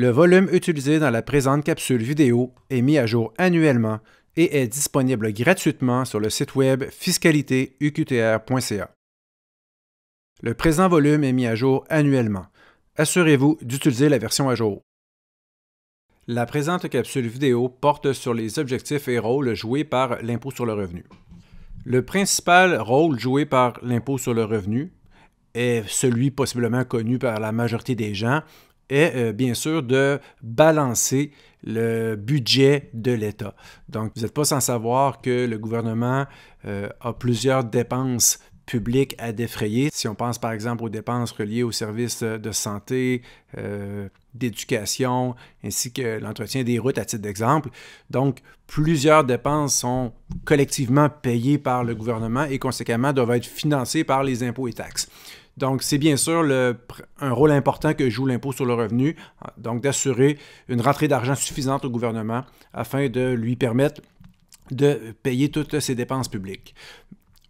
Le volume utilisé dans la présente capsule vidéo est mis à jour annuellement et est disponible gratuitement sur le site web fiscalitéuqtr.ca. Le présent volume est mis à jour annuellement. Assurez-vous d'utiliser la version à jour. La présente capsule vidéo porte sur les objectifs et rôles joués par l'impôt sur le revenu. Le principal rôle joué par l'impôt sur le revenu est celui possiblement connu par la majorité des gens, est euh, bien sûr de balancer le budget de l'État. Donc, vous n'êtes pas sans savoir que le gouvernement euh, a plusieurs dépenses publiques à défrayer. Si on pense par exemple aux dépenses reliées aux services de santé, euh, d'éducation, ainsi que l'entretien des routes à titre d'exemple. Donc, plusieurs dépenses sont collectivement payées par le gouvernement et conséquemment doivent être financées par les impôts et taxes. Donc, c'est bien sûr un rôle important que joue l'impôt sur le revenu, donc d'assurer une rentrée d'argent suffisante au gouvernement afin de lui permettre de payer toutes ses dépenses publiques.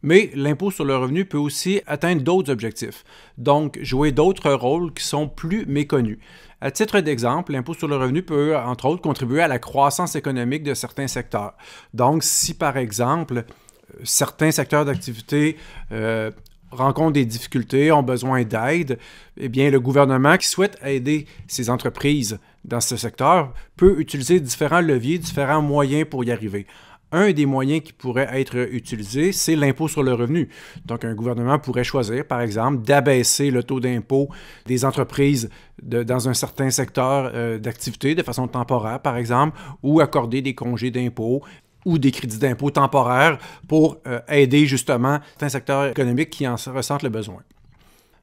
Mais l'impôt sur le revenu peut aussi atteindre d'autres objectifs, donc jouer d'autres rôles qui sont plus méconnus. À titre d'exemple, l'impôt sur le revenu peut, entre autres, contribuer à la croissance économique de certains secteurs. Donc, si par exemple, euh, certains secteurs d'activité euh, rencontrent des difficultés, ont besoin d'aide, eh bien, le gouvernement qui souhaite aider ces entreprises dans ce secteur peut utiliser différents leviers, différents moyens pour y arriver. Un des moyens qui pourrait être utilisé, c'est l'impôt sur le revenu. Donc, un gouvernement pourrait choisir, par exemple, d'abaisser le taux d'impôt des entreprises dans un certain secteur euh, d'activité de façon temporaire, par exemple, ou accorder des congés d'impôt, ou des crédits d'impôt temporaires pour euh, aider justement certains secteurs économiques qui en ressentent le besoin.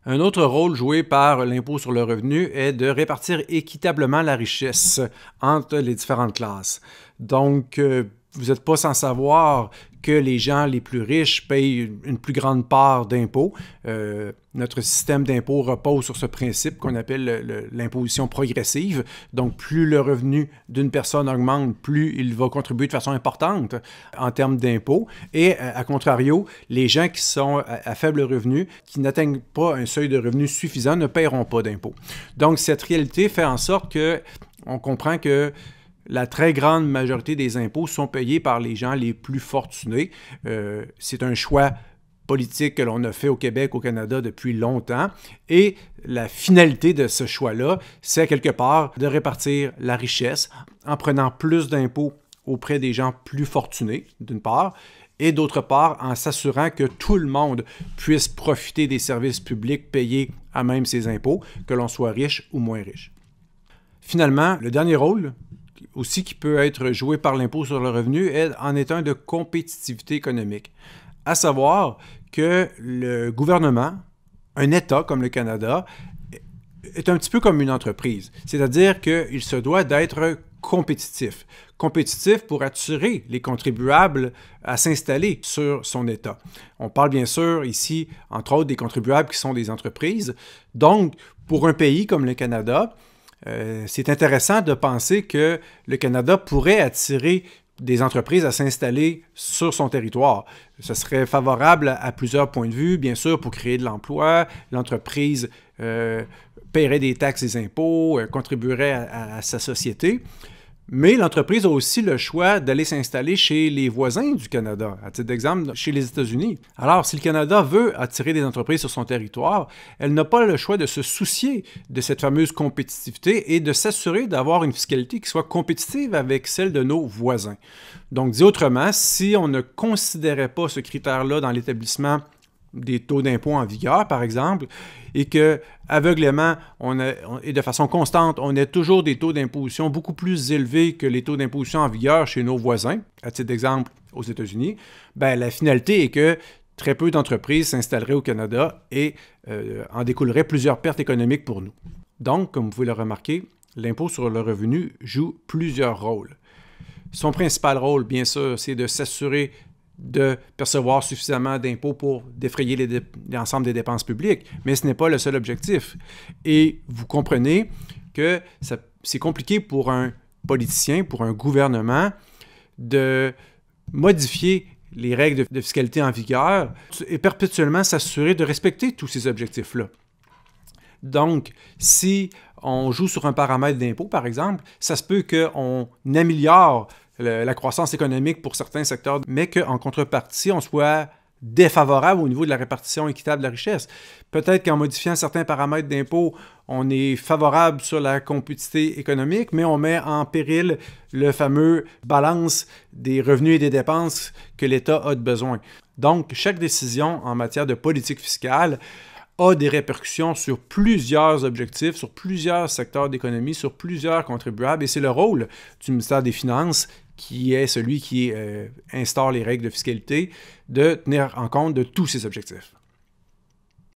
Un autre rôle joué par l'impôt sur le revenu est de répartir équitablement la richesse entre les différentes classes. Donc, euh, vous n'êtes pas sans savoir que les gens les plus riches payent une plus grande part d'impôts. Euh, notre système d'impôts repose sur ce principe qu'on appelle l'imposition progressive. Donc, plus le revenu d'une personne augmente, plus il va contribuer de façon importante en termes d'impôts. Et euh, à contrario, les gens qui sont à, faible revenu, qui n'atteignent pas un seuil de revenu suffisant, ne paieront pas d'impôts. Donc, cette réalité fait en sorte que on comprend que la très grande majorité des impôts sont payés par les gens les plus fortunés. Euh, c'est un choix politique que l'on a fait au Québec, au Canada depuis longtemps. Et la finalité de ce choix-là, c'est quelque part de répartir la richesse en prenant plus d'impôts auprès des gens plus fortunés, d'une part, et d'autre part, en s'assurant que tout le monde puisse profiter des services publics payés à même ses impôts, que l'on soit riche ou moins riche. Finalement, le dernier rôle aussi qui peut être joué par l'impôt sur le revenu est, en étant de compétitivité économique. À savoir que le gouvernement, un État comme le Canada, est un petit peu comme une entreprise. C'est-à-dire qu'il se doit d'être compétitif. Compétitif pour attirer les contribuables à s'installer sur son État. On parle bien sûr ici, entre autres, des contribuables qui sont des entreprises. Donc, pour un pays comme le Canada, euh, c'est intéressant de penser que le Canada pourrait attirer des entreprises à s'installer sur son territoire. Ce serait favorable à, plusieurs points de vue, bien sûr, pour créer de l'emploi. L'entreprise euh, paierait des taxes et impôts, euh, contribuerait à, sa société. Mais l'entreprise a aussi le choix d'aller s'installer chez les voisins du Canada, à titre d'exemple chez les États-Unis. Alors, si le Canada veut attirer des entreprises sur son territoire, elle n'a pas le choix de se soucier de cette fameuse compétitivité et de s'assurer d'avoir une fiscalité qui soit compétitive avec celle de nos voisins. Donc, dit autrement, si on ne considérait pas ce critère-là dans l'établissement des taux d'impôt en vigueur, par exemple, et que aveuglément on et de façon constante, on est toujours des taux d'imposition beaucoup plus élevés que les taux d'imposition en vigueur chez nos voisins, à titre d'exemple aux États-Unis, ben, la finalité est que très peu d'entreprises s'installeraient au Canada et euh, en découleraient plusieurs pertes économiques pour nous. Donc, comme vous pouvez le remarquer, l'impôt sur le revenu joue plusieurs rôles. Son principal rôle, bien sûr, c'est de s'assurer de percevoir suffisamment d'impôts pour défrayer l'ensemble des dépenses publiques, mais ce n'est pas le seul objectif. Et vous comprenez que c'est compliqué pour un politicien, pour un gouvernement, de modifier les règles de, fiscalité en vigueur et perpétuellement s'assurer de respecter tous ces objectifs-là. Donc, si on joue sur un paramètre d'impôt, par exemple, ça se peut qu'on améliore la croissance économique pour certains secteurs, mais qu'en contrepartie, on soit défavorable au niveau de la répartition équitable de la richesse. Peut-être qu'en modifiant certains paramètres d'impôts, on est favorable sur la compétitivité économique, mais on met en péril le fameux balance des revenus et des dépenses que l'État a de besoin. Donc, chaque décision en matière de politique fiscale a des répercussions sur plusieurs objectifs, sur plusieurs secteurs d'économie, sur plusieurs contribuables, et c'est le rôle du ministère des Finances qui est celui qui euh, instaure les règles de fiscalité, de tenir en compte de tous ces objectifs.